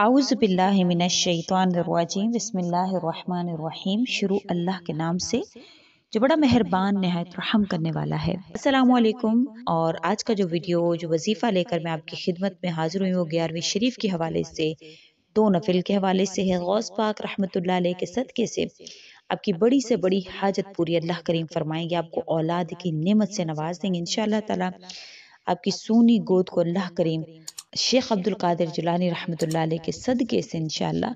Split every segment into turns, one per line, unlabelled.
आउज़बिल्लिमिनशैतवानरवाजीम बसमीम शुरू अल्लाह के नाम से जो बड़ा मेहरबान नहायत रहम करने वाला है असलकुम और आज का जो वीडियो जो वजीफ़ा लेकर मैं आपकी खिदमत में हाज़िर हुई वो ग्यारहवीं शरीफ के हवाले से दो नफिल के हवाले से है गौस पाक रहमत के सदक़े से आपकी बड़ी से बड़ी हाजत पूरी अल्लाह करीम फरमाएंगे आपको औलाद की नमत से नवाज देंगे इन शाह आपकी सूनी गोद को अल्लाह करीम शेख अब्दुल कादिर जुलानी रहमत के सदक़े से इन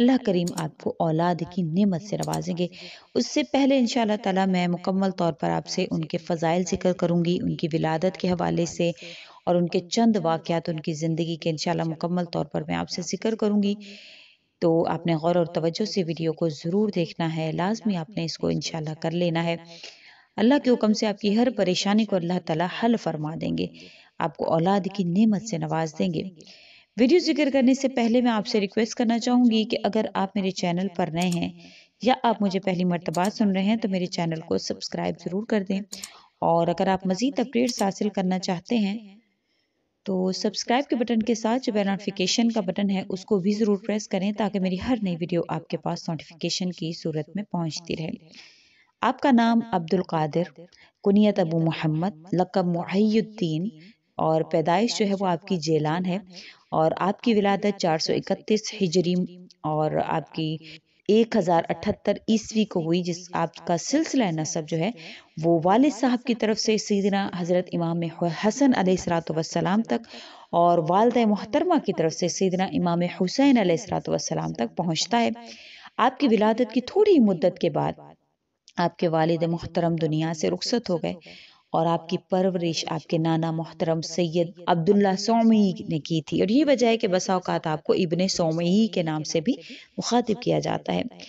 अल्लाह करीम आपको औलाद की नेमत से नवाजेंगे उससे पहले इन ताला मैं मुकम्मल तौर पर आपसे उनके फ़ज़ाइल जिक्र करूँगी उनकी विलादत के हवाले से और उनके चंद वाक़ात उनकी ज़िंदगी के इनशाला मुकम्मल तौर पर मैं आपसे जिक्र करूँगी तो, तो आपने गौर और तवज्जो से वीडियो को ज़रूर देखना है लाजमी आपने इसको इनशाला कर लेना है अल्लाह के हुक्म से आपकी हर परेशानी को अल्लाह ताला हल फरमा देंगे आपको औलाद की नेमत से नवाज देंगे वीडियो जिक्र करने से पहले मैं आपसे रिक्वेस्ट करना चाहूँगी कि अगर आप मेरे चैनल पर नए हैं या आप मुझे पहली मरतबा सुन रहे हैं तो मेरे चैनल को सब्सक्राइब ज़रूर कर दें और अगर आप मज़ीद अपडेट्स हासिल करना चाहते हैं तो सब्सक्राइब के बटन के साथ जो बेल नोटिफिकेशन का बटन है उसको भी ज़रूर प्रेस करें ताकि मेरी हर नई वीडियो आपके पास नोटिफिकेशन की सूरत में पहुंचती रहे आपका नाम अब्दुल कादिर कुनियत अबू मोहम्मद लकब मुहैद्दीन और पैदाइश जो है वो आपकी जेलान है और आपकी विलादत 431 हिजरी और आपकी 1078 ईस्वी को हुई जिस आपका सिलसिला नसब जो है वो वालिद साहब की तरफ से सीधना हज़रत इमाम हसन सलाम तक और वालद मोहतरमा की तरफ से सीधना इमाम हुसैन सलाम तक पहुँचता है आपकी विलादत की थोड़ी मुद्दत के बाद आपके वालिद मोहतरम दुनिया से रुखसत हो गए और आपकी परवरिश आपके नाना मोहतरम सैयद अब्दुल्ला सोमई ने की थी और यही वजह है कि बसाओकात आपको इबन सोमई के नाम से भी मुखातिब किया जाता है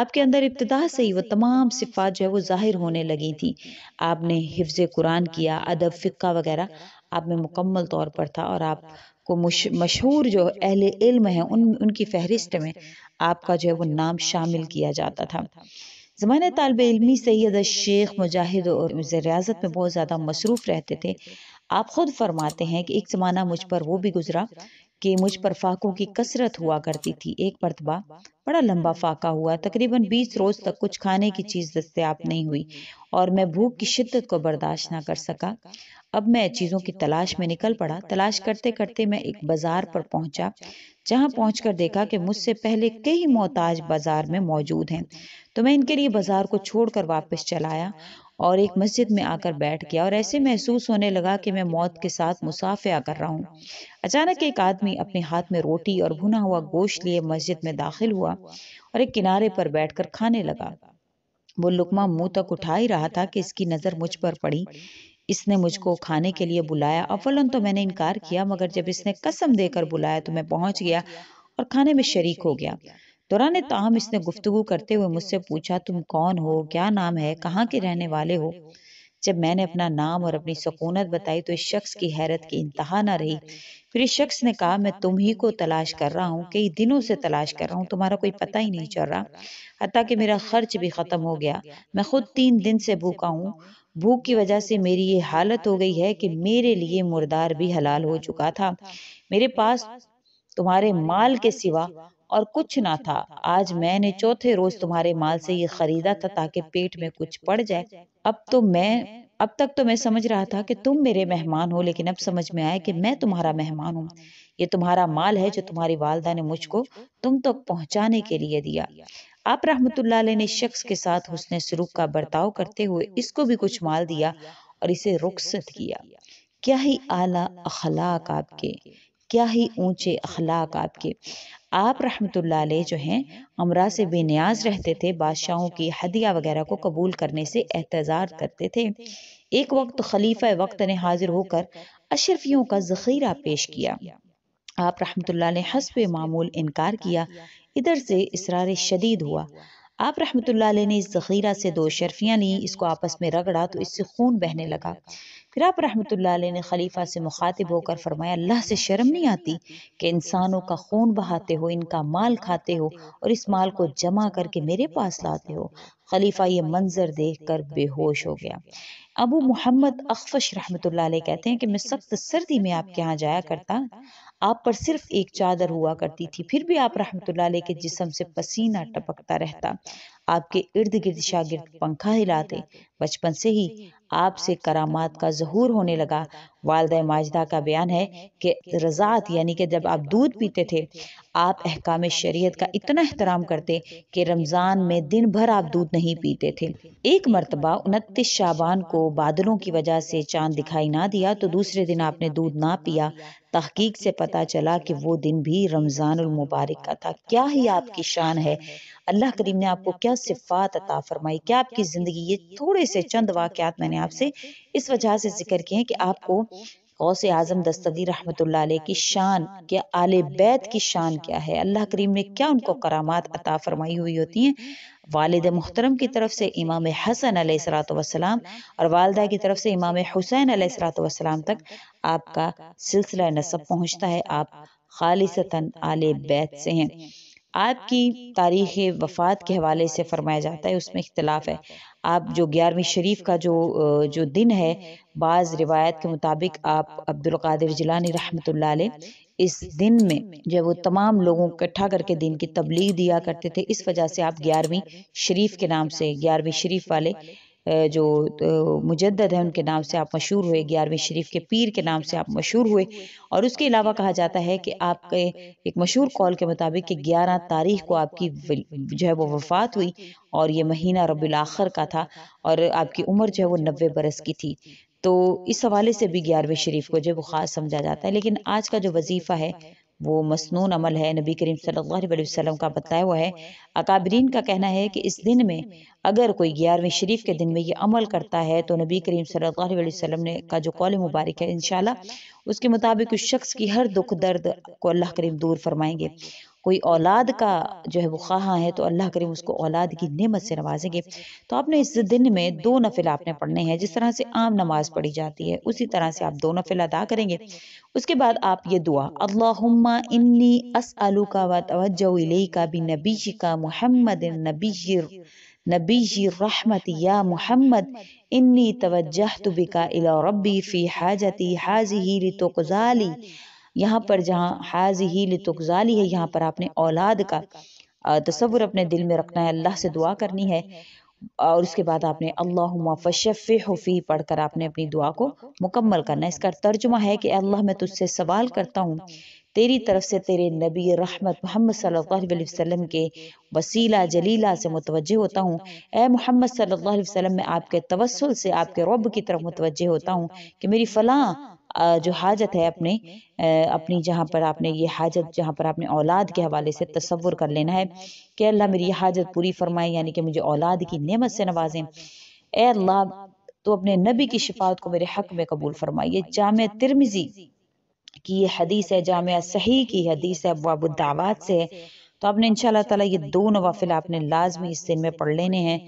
आपके अंदर इब्तदा से ही वह तमाम सिफात जो है वो ज़ाहिर होने लगी थी आपने हिफ्ज़ कुरान किया अदब फ़िक्का वगैरह आप में मुकम्मल तौर पर था और आप को मशहूर जो अहल इल्म है उन उनकी फहरिस्त में आपका जो है वो नाम शामिल किया जाता था ज़माने तलब इलमी सैद शेख मुजाहिद और रियाजत में बहुत ज़्यादा मसरूफ़ रहते थे आप ख़ुद फरमाते हैं कि एक ज़माना मुझ पर वो भी गुज़रा कि मुझ पर फाकों की कसरत हुआ करती थी एक मरतबा बड़ा लंबा फाका हुआ तकरीबन बीस रोज़ तक कुछ खाने की चीज़ दस्तियाब नहीं हुई और मैं भूख की शिद्दत को बर्दाश्त ना कर सका अब मैं चीज़ों की तलाश में निकल पड़ा तलाश करते करते मैं एक बाज़ार पर पहुंचा जहां पहुंचकर देखा कि मुझसे पहले कई मोहताज बाजार में मौजूद हैं तो मैं इनके तो लिए बाजार को छोड़कर वापस चलाया और एक मस्जिद में आकर बैठ गया और ऐसे महसूस होने लगा कि मैं मौत के साथ मुसाफिया कर रहा हूँ अचानक एक आदमी अपने हाथ में रोटी और भुना हुआ गोश्त लिए मस्जिद में दाखिल हुआ और एक किनारे पर बैठकर खाने लगा वो लुकमा मुंह तक उठा ही रहा था कि इसकी नज़र मुझ पर पड़ी इसने मुझको खाने के लिए बुलाया अवलन तो मैंने इनकार किया मगर जब इसने कसम देकर बुलाया तो मैं पहुंच गया और खाने में शरीक हो गया दौरान ताहम इसने गुफ्तगु करते हुए मुझसे पूछा तुम कौन हो क्या नाम है कहाँ के रहने वाले हो जब मैंने अपना नाम और अपनी सकूनत बताई तो इस शख्स की हैरत की इंतहा ना रही फिर इस शख्स ने कहा मैं तुम ही को तलाश कर रहा हूँ कई दिनों से तलाश कर रहा हूँ तुम्हारा कोई पता ही नहीं चल रहा हत्या कि मेरा खर्च भी ख़त्म हो गया मैं खुद तीन दिन से भूखा हूँ भूख की वजह से मेरी ये हालत हो गई है कि मेरे लिए मुर्दार भी हलाल हो चुका था मेरे पास तुम्हारे माल के सिवा और कुछ ना था आज मैंने चौथे रोज तुम्हारे माल से ये खरीदा था ताकि पेट में कुछ पड़ जाए अब तो मैं अब तक तो मैं समझ रहा था कि तुम मेरे मेहमान हो लेकिन अब समझ में आया कि मैं तुम्हारा मेहमान हूँ ये तुम्हारा माल है जो तुम्हारी वालदा ने मुझको तुम तक तो पहुँचाने के लिए दिया आप रहमतुल्लाह ने शख्स के साथ उसने सलूक का बर्ताव करते हुए इसको भी कुछ माल दिया और इसे रुखसत किया क्या ही आला अखलाक आपके क्या ही ऊंचे अखलाक आपके आप रहमतुल्लाह अलैह जो हैं अमरा से बेनियाज रहते थे बादशाहों की हदिया वगैरह को कबूल करने से एहतजार करते थे एक वक्त खलीफा वक्त ने हाजिर होकर अशरफियों का जखीरा पेश किया आप रहमतुल्लाह ने हसब मामूल इनकार किया इधर से इसरार शदीद हुआ आप रहमतुल्लाह अलैह ने इस जखीरा से दो शर्फियाँ ली इसको आपस में रगड़ा तो इससे खून बहने लगा फिर आप रहमतुल्लाह अलैह ने खलीफा से मुखातिब होकर फरमाया अल्लाह से शर्म नहीं आती कि इंसानों का खून बहाते हो इनका माल खाते हो और इस माल को जमा करके मेरे पास लाते हो खलीफा ये मंजर देख कर बेहोश हो गया अबू मोहम्मद अखफश रहमत कहते हैं कि मैं सख्त सर्दी में आपके यहाँ जाया करता आप पर सिर्फ एक चादर हुआ करती थी फिर भी आप रहमतुल्लाह के जिसम से पसीना टपकता रहता आपके इर्द गिर्द शागिर्द पंखा हिलाते बचपन से ही आपसे करामात का जहूर होने लगा वालद माजदा का बयान है कि रज़ात यानी कि जब आप दूध पीते थे आप अहकाम शरीयत का इतना एहतराम करते कि रमज़ान में दिन भर आप दूध नहीं पीते थे एक मरतबा उनतीस शाबान को बादलों की वजह से चांद दिखाई ना दिया तो दूसरे दिन आपने दूध ना पिया तहकीक से पता चला कि वो दिन भी रमज़ान मुबारक का था क्या ही आपकी शान है अल्लाह करीम ने आपको क्या सिफात अता फरमाई क्या आपकी ज़िंदगी ये थोड़े से चंद वाक़ात मैंने आपसे इस वजह से जिक्र किए हैं कि आपको गौस आजम दस्तगी रहमत की शान क्या आल बैत की शान क्या है अल्लाह करीम ने क्या उनको करामात अता फरमाई हुई होती हैं वालद मोहतरम की तरफ से इमाम हसन सलाम और वालदा की तरफ से इमाम हुसैन सलाम तक आपका सिलसिला नसब पहुँचता है आप खालिसता आले बैत से हैं आपकी तारीख वफ़ात के हवाले से फरमाया जाता है उसमें इख्तलाफ है आप जो ग्यारहवीं शरीफ का जो जो दिन है बाज़ रिवायत के मुताबिक आप अब्दुल्कर जिलानी रहमत इस दिन में जब वो तमाम लोगों को इकट्ठा करके दिन की तबलीग दिया करते थे इस वजह से आप ग्यारहवीं शरीफ के नाम से ग्यारहवीं शरीफ वाले जो मुजद है उनके नाम से आप मशहूर हुए ग्यारहवीं शरीफ के पीर के नाम से आप मशहूर हुए और उसके अलावा कहा जाता है कि आपके एक मशहूर कॉल के मुताबिक कि ग्यारह तारीख को आपकी जो है वो वफ़ात हुई और ये महीना आखिर का था और आपकी उम्र जो है वो नबे बरस की थी तो इस हवाले से भी ग्यारहवीं शरीफ को जो है वो ख़ास समझा जाता है लेकिन आज का जो वजीफ़ा है वो मसनून अमल है नबी करीम सल्लल्लाहु अलैहि वसल्लम का बताया हुआ है अकाबरीन का कहना है कि इस दिन में अगर कोई ग्यारहवें शरीफ के दिन में ये अमल करता है तो नबी करीम सल्लल्लाहु अलैहि वसल्लम ने का जो कौल मुबारक है इनशाला उसके मुताबिक उस शख्स की हर दुख दर्द को अल्लाह करीम दूर फरमाएंगे कोई औलाद का जो है वो खाहा है तो अल्लाह करीम उसको औलाद की नेमत से नवाजेंगे तो आपने इस दिन में दो तो नफिल आपने पढ़ने हैं जिस तरह से आम नमाज पढ़ी जाती है तो उसी तरह से आप दो नफिल अदा करेंगे उसके बाद आप ये दुआ अल्लाहुम्मा इन्नी असअलु का व तवज्जो का भी नबी का मोहम्मद नबी नबी रहमत या मोहम्मद इन्नी तवज्जह तुबिका इला रब्बी फ़ी हाजती हाजी ही तो यहाँ पर जहाँ हाज ही लतुगजाली है यहाँ पर आपने औलाद का तस्वुर अपने दिल में रखना है अल्लाह से दुआ करनी है और उसके बाद आपने अल्लाह फ़शफ़ हफ़ी पढ़ कर आपने अपनी दुआ को मुकम्मल करना है इसका तर्जुमा है कि अल्लाह मैं तुझसे सवाल करता हूँ तेरी तरफ से तेरे नबी रहमत मोहम्मद सल्लल्लाहु अलैहि वसल्लम के वसीला जलीला से मुतवजह होता हूँ ए मोहम्मद सल्लल्लाहु अलैहि वसल्लम मैं आपके तवसल से आपके रब की तरफ मुतवजह होता हूँ कि मेरी फ़लाँ जो हाजत है अपने अपनी जहाँ पर आपने ये हाजत जहाँ पर आपने औलाद के हवाले से तस्वुर कर लेना है कि अल्लाह मेरी ये हाजत पूरी फरमाए यानी कि मुझे औलाद की नेमत से नवाजें ए अल्लाह तो अपने नबी की शिफात को मेरे हक में कबूल फरमाइए जाम तिरमिज़ी कि ये हदीस है जाम सही की हदीस है अबवाबुद्दावात से है तो आपने इन तला ये दो नवाफिल आपने लाजमी इस दिन में पढ़ लेने हैं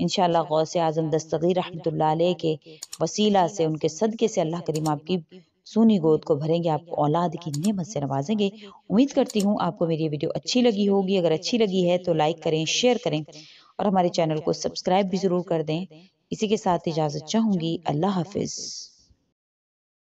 इन से आजम दस्तगीर रहमत के वसीला से उनके सदक़े से अल्लाह करीम आपकी सूनी गोद को भरेंगे आपको औलाद की नियमत से नवाजेंगे उम्मीद करती हूँ आपको मेरी वीडियो अच्छी लगी होगी अगर अच्छी लगी है तो लाइक करें शेयर करें और हमारे चैनल को सब्सक्राइब भी ज़रूर कर दें इसी के साथ इजाज़त चाहूंगी अल्लाह हाफिज़